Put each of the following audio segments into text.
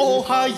Hola,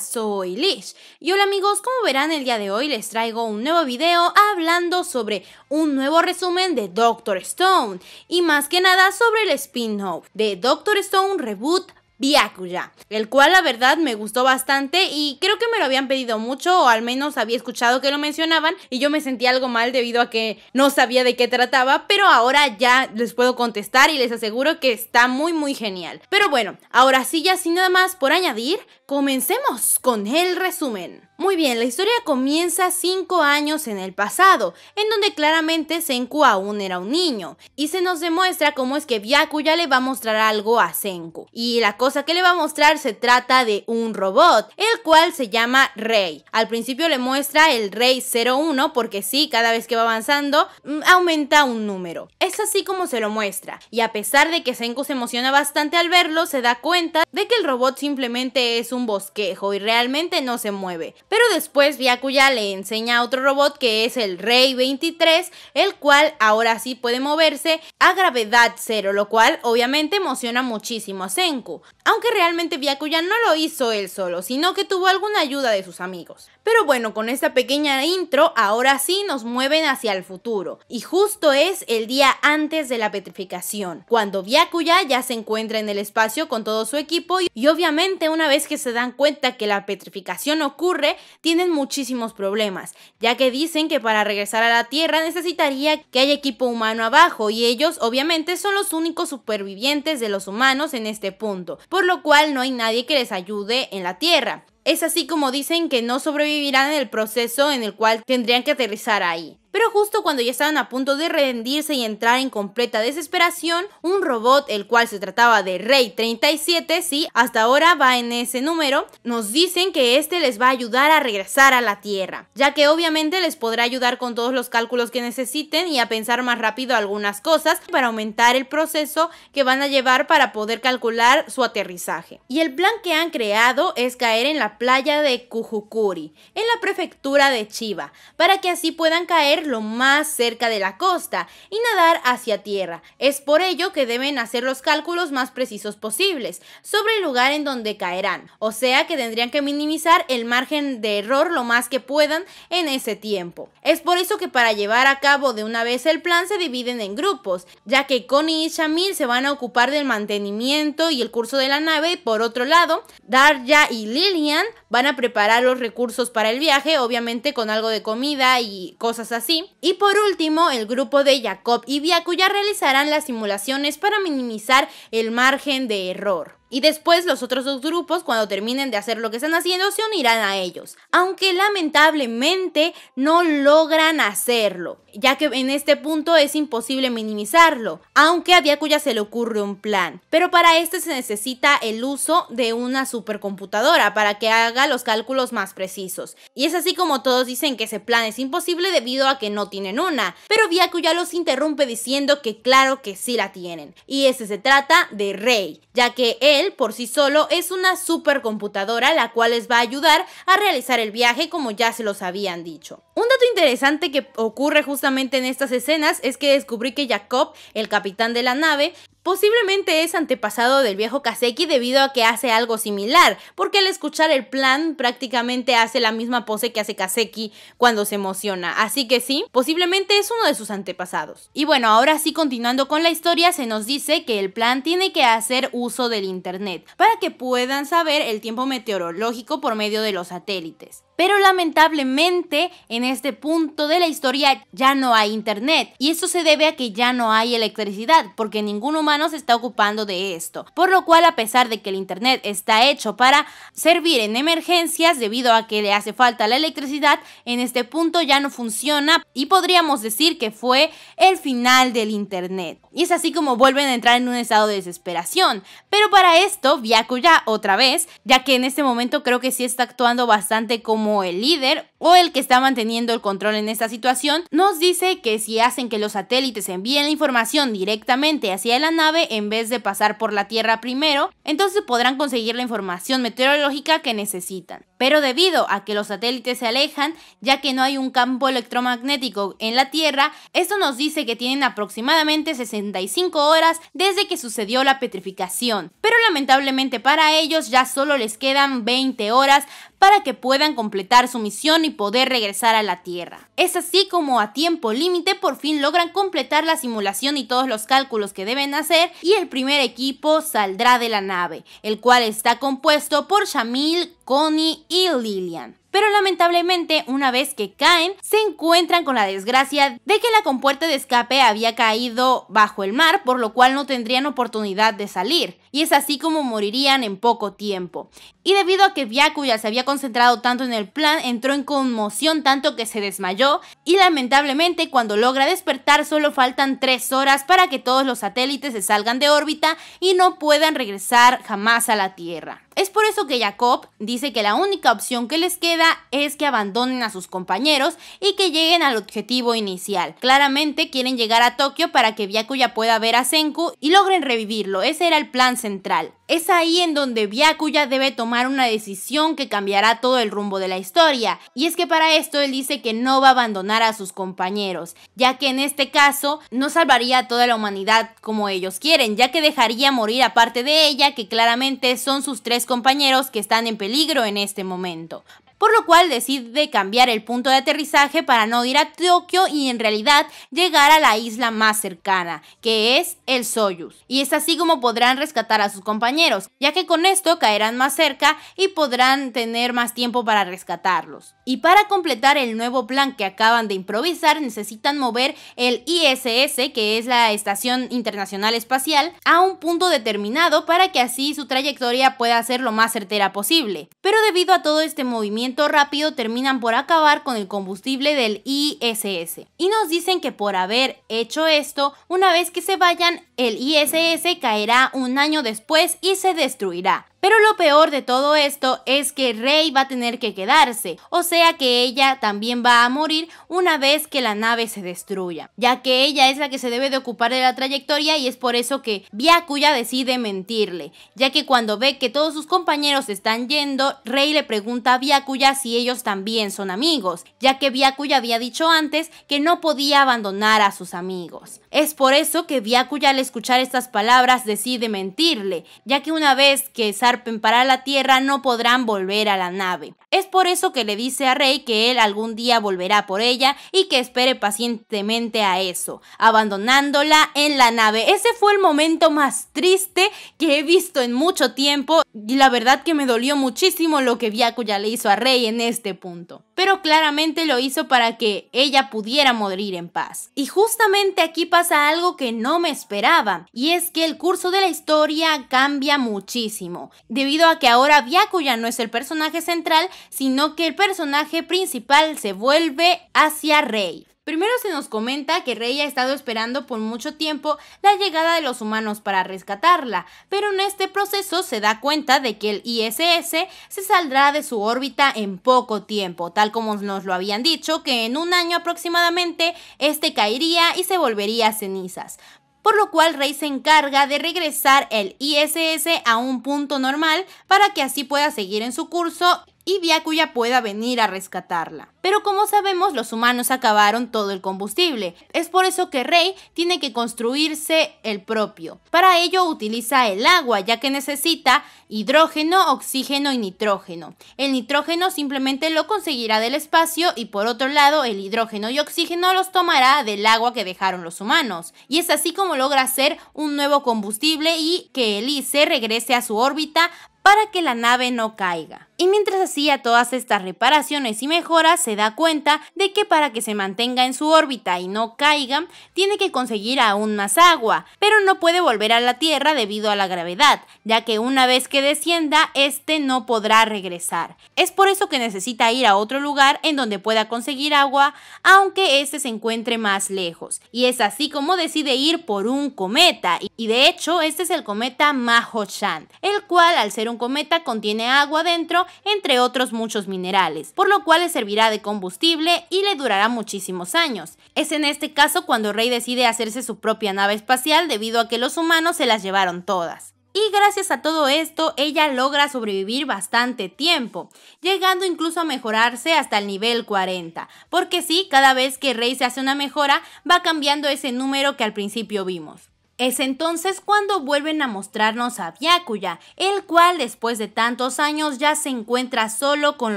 soy Lish y hola amigos, como verán el día de hoy les traigo un nuevo video hablando sobre un nuevo resumen de Doctor Stone y más que nada sobre el spin-off de Doctor Stone Reboot Byakuya, el cual la verdad me gustó bastante y creo que me lo habían pedido mucho o al menos había escuchado que lo mencionaban y yo me sentí algo mal debido a que no sabía de qué trataba, pero ahora ya les puedo contestar y les aseguro que está muy muy genial. Pero bueno, ahora sí ya sin nada más por añadir, comencemos con el resumen. Muy bien, la historia comienza 5 años en el pasado, en donde claramente Senku aún era un niño, y se nos demuestra cómo es que Byakuya le va a mostrar algo a Senku. Y la cosa que le va a mostrar se trata de un robot, el cual se llama Rey. Al principio le muestra el Rey 01, porque sí, cada vez que va avanzando, mm, aumenta un número. Es así como se lo muestra, y a pesar de que Senku se emociona bastante al verlo, se da cuenta de que el robot simplemente es un bosquejo y realmente no se mueve. Pero después Byakuya le enseña a otro robot que es el Rey 23, el cual ahora sí puede moverse a gravedad cero, lo cual obviamente emociona muchísimo a Senku. Aunque realmente Byakuya no lo hizo él solo, sino que tuvo alguna ayuda de sus amigos. Pero bueno, con esta pequeña intro, ahora sí nos mueven hacia el futuro. Y justo es el día antes de la petrificación, cuando Byakuya ya se encuentra en el espacio con todo su equipo y obviamente una vez que se dan cuenta que la petrificación ocurre, tienen muchísimos problemas, ya que dicen que para regresar a la Tierra necesitaría que haya equipo humano abajo y ellos obviamente son los únicos supervivientes de los humanos en este punto, por lo cual no hay nadie que les ayude en la Tierra. Es así como dicen que no sobrevivirán en el proceso en el cual tendrían que aterrizar ahí. Pero justo cuando ya estaban a punto de rendirse y entrar en completa desesperación, un robot, el cual se trataba de Rey 37, sí, hasta ahora va en ese número, nos dicen que este les va a ayudar a regresar a la Tierra, ya que obviamente les podrá ayudar con todos los cálculos que necesiten y a pensar más rápido algunas cosas para aumentar el proceso que van a llevar para poder calcular su aterrizaje. Y el plan que han creado es caer en la playa de Kujukuri, en la prefectura de Chiba, para que así puedan caer lo más cerca de la costa y nadar hacia tierra. Es por ello que deben hacer los cálculos más precisos posibles sobre el lugar en donde caerán, o sea que tendrían que minimizar el margen de error lo más que puedan en ese tiempo. Es por eso que para llevar a cabo de una vez el plan se dividen en grupos, ya que Connie y Shamil se van a ocupar del mantenimiento y el curso de la nave, por otro lado, Darja y Lillian van a preparar los recursos para el viaje, obviamente con algo de comida y cosas así. Y por último, el grupo de Jacob y ya realizarán las simulaciones para minimizar el margen de error. Y después los otros dos grupos, cuando terminen de hacer lo que están haciendo, se unirán a ellos. Aunque lamentablemente no logran hacerlo, ya que en este punto es imposible minimizarlo, aunque a Byakuya se le ocurre un plan. Pero para este se necesita el uso de una supercomputadora para que haga los cálculos más precisos. Y es así como todos dicen que ese plan es imposible debido a que no tienen una. Pero Byakuya los interrumpe diciendo que claro que sí la tienen. Y ese se trata de Rey, ya que él él, por sí solo, es una supercomputadora la cual les va a ayudar a realizar el viaje como ya se los habían dicho. Un dato interesante que ocurre justamente en estas escenas es que descubrí que Jacob, el capitán de la nave, Posiblemente es antepasado del viejo Kaseki debido a que hace algo similar, porque al escuchar el plan prácticamente hace la misma pose que hace Kaseki cuando se emociona, así que sí, posiblemente es uno de sus antepasados. Y bueno, ahora sí continuando con la historia, se nos dice que el plan tiene que hacer uso del internet para que puedan saber el tiempo meteorológico por medio de los satélites. Pero lamentablemente en este punto de la historia ya no hay internet y eso se debe a que ya no hay electricidad porque ningún humano se está ocupando de esto. Por lo cual a pesar de que el internet está hecho para servir en emergencias debido a que le hace falta la electricidad, en este punto ya no funciona y podríamos decir que fue el final del internet. Y es así como vuelven a entrar en un estado de desesperación. Pero para esto, ya otra vez, ya que en este momento creo que sí está actuando bastante como como el líder o el que está manteniendo el control en esta situación, nos dice que si hacen que los satélites envíen la información directamente hacia la nave en vez de pasar por la Tierra primero, entonces podrán conseguir la información meteorológica que necesitan. Pero debido a que los satélites se alejan, ya que no hay un campo electromagnético en la Tierra, esto nos dice que tienen aproximadamente 65 horas desde que sucedió la petrificación. Pero lamentablemente para ellos ya solo les quedan 20 horas para que puedan comprar completar su misión y poder regresar a la Tierra. Es así como a tiempo límite por fin logran completar la simulación y todos los cálculos que deben hacer y el primer equipo saldrá de la nave, el cual está compuesto por Shamil, Connie y Lillian pero lamentablemente una vez que caen se encuentran con la desgracia de que la compuerta de escape había caído bajo el mar, por lo cual no tendrían oportunidad de salir, y es así como morirían en poco tiempo. Y debido a que ya se había concentrado tanto en el plan, entró en conmoción tanto que se desmayó, y lamentablemente cuando logra despertar solo faltan 3 horas para que todos los satélites se salgan de órbita y no puedan regresar jamás a la Tierra. Es por eso que Jacob dice que la única opción que les queda es que abandonen a sus compañeros y que lleguen al objetivo inicial. Claramente quieren llegar a Tokio para que Byakuya pueda ver a Senku y logren revivirlo, ese era el plan central. Es ahí en donde Byakuya debe tomar una decisión que cambiará todo el rumbo de la historia, y es que para esto él dice que no va a abandonar a sus compañeros, ya que en este caso no salvaría a toda la humanidad como ellos quieren, ya que dejaría morir a parte de ella, que claramente son sus tres compañeros que están en peligro en este momento por lo cual decide cambiar el punto de aterrizaje para no ir a Tokio y en realidad llegar a la isla más cercana, que es el Soyuz. Y es así como podrán rescatar a sus compañeros, ya que con esto caerán más cerca y podrán tener más tiempo para rescatarlos. Y para completar el nuevo plan que acaban de improvisar, necesitan mover el ISS, que es la Estación Internacional Espacial, a un punto determinado para que así su trayectoria pueda ser lo más certera posible. Pero debido a todo este movimiento rápido terminan por acabar con el combustible del ISS. Y nos dicen que por haber hecho esto, una vez que se vayan, el ISS caerá un año después y se destruirá. Pero lo peor de todo esto es que Rey va a tener que quedarse, o sea que ella también va a morir una vez que la nave se destruya, ya que ella es la que se debe de ocupar de la trayectoria y es por eso que Byakuya decide mentirle, ya que cuando ve que todos sus compañeros están yendo, Rey le pregunta a Byakuya si ellos también son amigos, ya que Byakuya había dicho antes que no podía abandonar a sus amigos. Es por eso que Byakuya al escuchar estas palabras decide mentirle, ya que una vez que Sar para la Tierra no podrán volver a la nave. Es por eso que le dice a Rey que él algún día volverá por ella y que espere pacientemente a eso, abandonándola en la nave. Ese fue el momento más triste que he visto en mucho tiempo y la verdad que me dolió muchísimo lo que ya le hizo a Rey en este punto pero claramente lo hizo para que ella pudiera morir en paz. Y justamente aquí pasa algo que no me esperaba, y es que el curso de la historia cambia muchísimo, debido a que ahora Byakuya no es el personaje central, sino que el personaje principal se vuelve hacia Rey. Primero se nos comenta que Rey ha estado esperando por mucho tiempo la llegada de los humanos para rescatarla, pero en este proceso se da cuenta de que el ISS se saldrá de su órbita en poco tiempo, tal como nos lo habían dicho, que en un año aproximadamente este caería y se volvería a cenizas por lo cual Rey se encarga de regresar el ISS a un punto normal para que así pueda seguir en su curso y Byakuya pueda venir a rescatarla. Pero como sabemos, los humanos acabaron todo el combustible. Es por eso que Rey tiene que construirse el propio. Para ello utiliza el agua, ya que necesita hidrógeno, oxígeno y nitrógeno. El nitrógeno simplemente lo conseguirá del espacio y por otro lado el hidrógeno y oxígeno los tomará del agua que dejaron los humanos. Y es así como logra hacer un nuevo combustible y que Elise regrese a su órbita para que la nave no caiga. Y mientras hacía todas estas reparaciones y mejoras, se da cuenta de que para que se mantenga en su órbita y no caiga, tiene que conseguir aún más agua, pero no puede volver a la Tierra debido a la gravedad, ya que una vez que descienda, este no podrá regresar. Es por eso que necesita ir a otro lugar en donde pueda conseguir agua, aunque este se encuentre más lejos. Y es así como decide ir por un cometa, y de hecho, este es el cometa Mahoshan, el cual al ser un cometa contiene agua dentro entre otros muchos minerales, por lo cual le servirá de combustible y le durará muchísimos años. Es en este caso cuando Rey decide hacerse su propia nave espacial debido a que los humanos se las llevaron todas. Y gracias a todo esto, ella logra sobrevivir bastante tiempo, llegando incluso a mejorarse hasta el nivel 40. Porque sí, cada vez que Rey se hace una mejora, va cambiando ese número que al principio vimos. Es entonces cuando vuelven a mostrarnos a Byakuya, el cual después de tantos años ya se encuentra solo con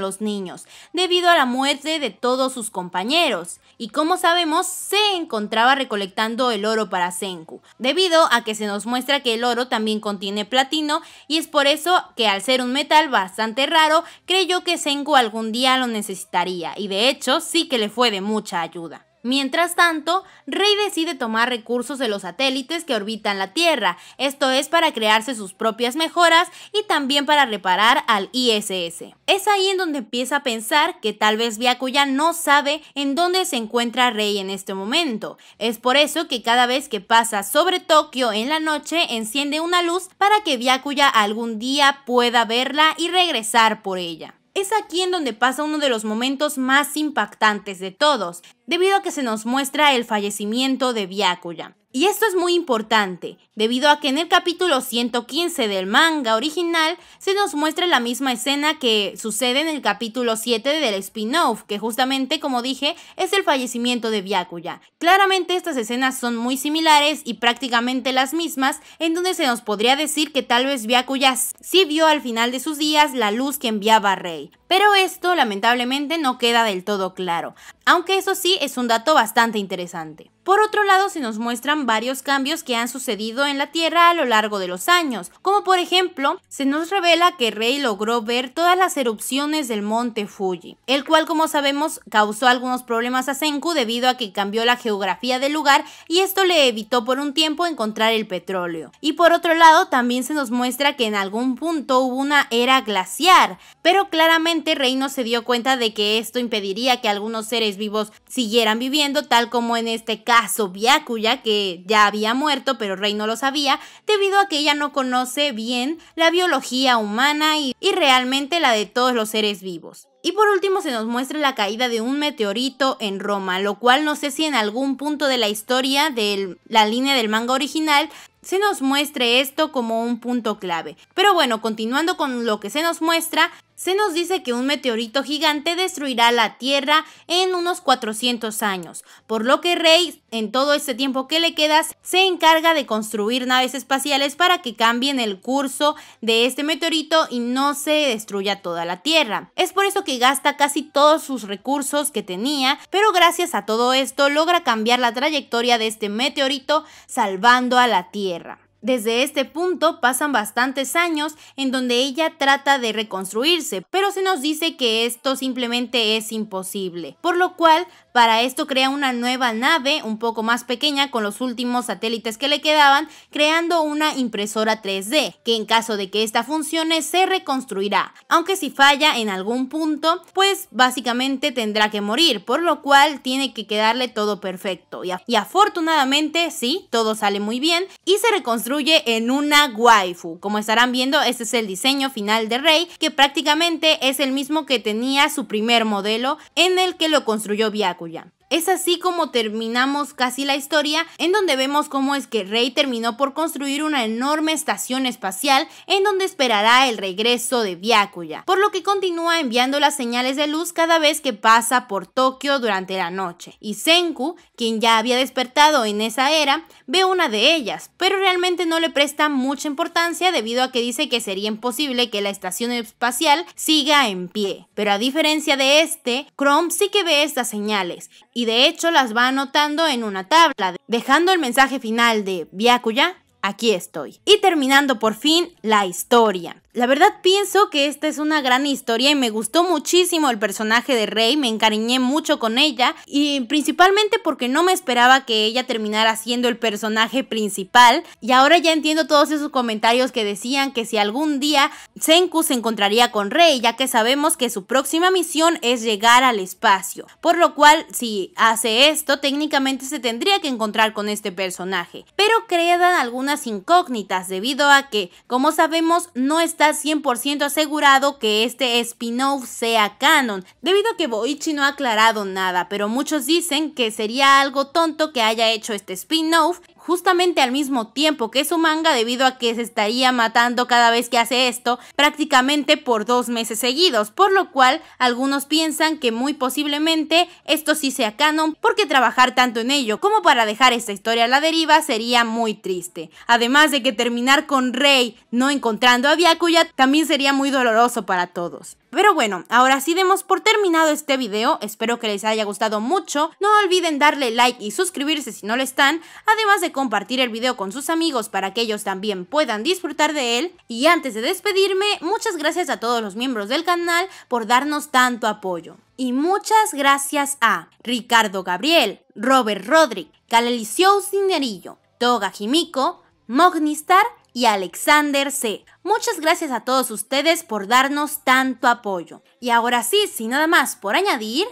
los niños, debido a la muerte de todos sus compañeros. Y como sabemos, se encontraba recolectando el oro para Senku, debido a que se nos muestra que el oro también contiene platino y es por eso que al ser un metal bastante raro, creyó que Senku algún día lo necesitaría y de hecho sí que le fue de mucha ayuda. Mientras tanto, Rey decide tomar recursos de los satélites que orbitan la Tierra, esto es para crearse sus propias mejoras y también para reparar al ISS. Es ahí en donde empieza a pensar que tal vez Byakuya no sabe en dónde se encuentra Rey en este momento. Es por eso que cada vez que pasa sobre Tokio en la noche enciende una luz para que Byakuya algún día pueda verla y regresar por ella. Es aquí en donde pasa uno de los momentos más impactantes de todos, debido a que se nos muestra el fallecimiento de Byakuya. Y esto es muy importante, debido a que en el capítulo 115 del manga original se nos muestra la misma escena que sucede en el capítulo 7 del spin-off, que justamente, como dije, es el fallecimiento de Byakuya. Claramente estas escenas son muy similares y prácticamente las mismas, en donde se nos podría decir que tal vez Byakuya sí vio al final de sus días la luz que enviaba Rey. Pero esto lamentablemente no queda del todo claro, aunque eso sí es un dato bastante interesante. Por otro lado, se nos muestran varios cambios que han sucedido en la Tierra a lo largo de los años, como por ejemplo, se nos revela que Rey logró ver todas las erupciones del monte Fuji, el cual como sabemos causó algunos problemas a Senku debido a que cambió la geografía del lugar y esto le evitó por un tiempo encontrar el petróleo. Y por otro lado, también se nos muestra que en algún punto hubo una era glaciar, pero claramente Rey no se dio cuenta de que esto impediría que algunos seres vivos siguieran viviendo tal como en este caso ...a Byakuya, que ya había muerto, pero Rey no lo sabía, debido a que ella no conoce bien la biología humana y, y realmente la de todos los seres vivos. Y por último se nos muestra la caída de un meteorito en Roma, lo cual no sé si en algún punto de la historia de la línea del manga original se nos muestre esto como un punto clave. Pero bueno, continuando con lo que se nos muestra, se nos dice que un meteorito gigante destruirá la Tierra en unos 400 años, por lo que Rey, en todo este tiempo que le quedas, se encarga de construir naves espaciales para que cambien el curso de este meteorito y no se destruya toda la Tierra. Es por eso que gasta casi todos sus recursos que tenía, pero gracias a todo esto logra cambiar la trayectoria de este meteorito salvando a la Tierra. Desde este punto pasan bastantes años en donde ella trata de reconstruirse, pero se nos dice que esto simplemente es imposible, por lo cual para esto crea una nueva nave un poco más pequeña con los últimos satélites que le quedaban, creando una impresora 3D, que en caso de que esta funcione se reconstruirá, aunque si falla en algún punto, pues básicamente tendrá que morir, por lo cual tiene que quedarle todo perfecto, y, afortunadamente sí, todo sale muy bien y se reconstruye en una waifu. Como estarán viendo, este es el diseño final de Rey, que prácticamente es el mismo que tenía su primer modelo en el que lo construyó Byakuya. Es así como terminamos casi la historia, en donde vemos cómo es que Rey terminó por construir una enorme estación espacial en donde esperará el regreso de Byakuya, por lo que continúa enviando las señales de luz cada vez que pasa por Tokio durante la noche. Y Senku, quien ya había despertado en esa era, ve una de ellas, pero realmente no le presta mucha importancia debido a que dice que sería imposible que la estación espacial siga en pie. Pero a diferencia de este, Chrome sí que ve estas señales y de hecho las va anotando en una tabla, dejando el mensaje final de Byakuya, aquí estoy. Y terminando por fin la historia. La verdad pienso que esta es una gran historia y me gustó muchísimo el personaje de Rey, me encariñé mucho con ella y principalmente porque no me esperaba que ella terminara siendo el personaje principal y ahora ya entiendo todos esos comentarios que decían que si algún día Senku se encontraría con Rey ya que sabemos que su próxima misión es llegar al espacio, por lo cual si hace esto técnicamente se tendría que encontrar con este personaje, pero quedan algunas incógnitas debido a que como sabemos no está está 100% asegurado que este spin-off sea canon, debido a que Boichi no ha aclarado nada, pero muchos dicen que sería algo tonto que haya hecho este spin-off justamente al mismo tiempo que su manga debido a que se estaría matando cada vez que hace esto prácticamente por dos meses seguidos, por lo cual algunos piensan que muy posiblemente esto sí sea canon porque trabajar tanto en ello como para dejar esta historia a la deriva sería muy triste. Además de que terminar con Rey no encontrando a Byakuya también sería muy doloroso para todos. Pero bueno, ahora sí demos por terminado este video, espero que les haya gustado mucho, no olviden darle like y suscribirse si no lo están, además de compartir el video con sus amigos para que ellos también puedan disfrutar de él. Y antes de despedirme, muchas gracias a todos los miembros del canal por darnos tanto apoyo. Y muchas gracias a Ricardo Gabriel, Robert Rodrick, Calelicio Cinderillo, Toga Jimico, Mognistar y Alexander C. Muchas gracias a todos ustedes por darnos tanto apoyo. Y ahora sí, sin nada más por añadir,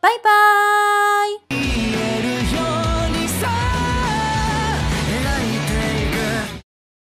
bye bye.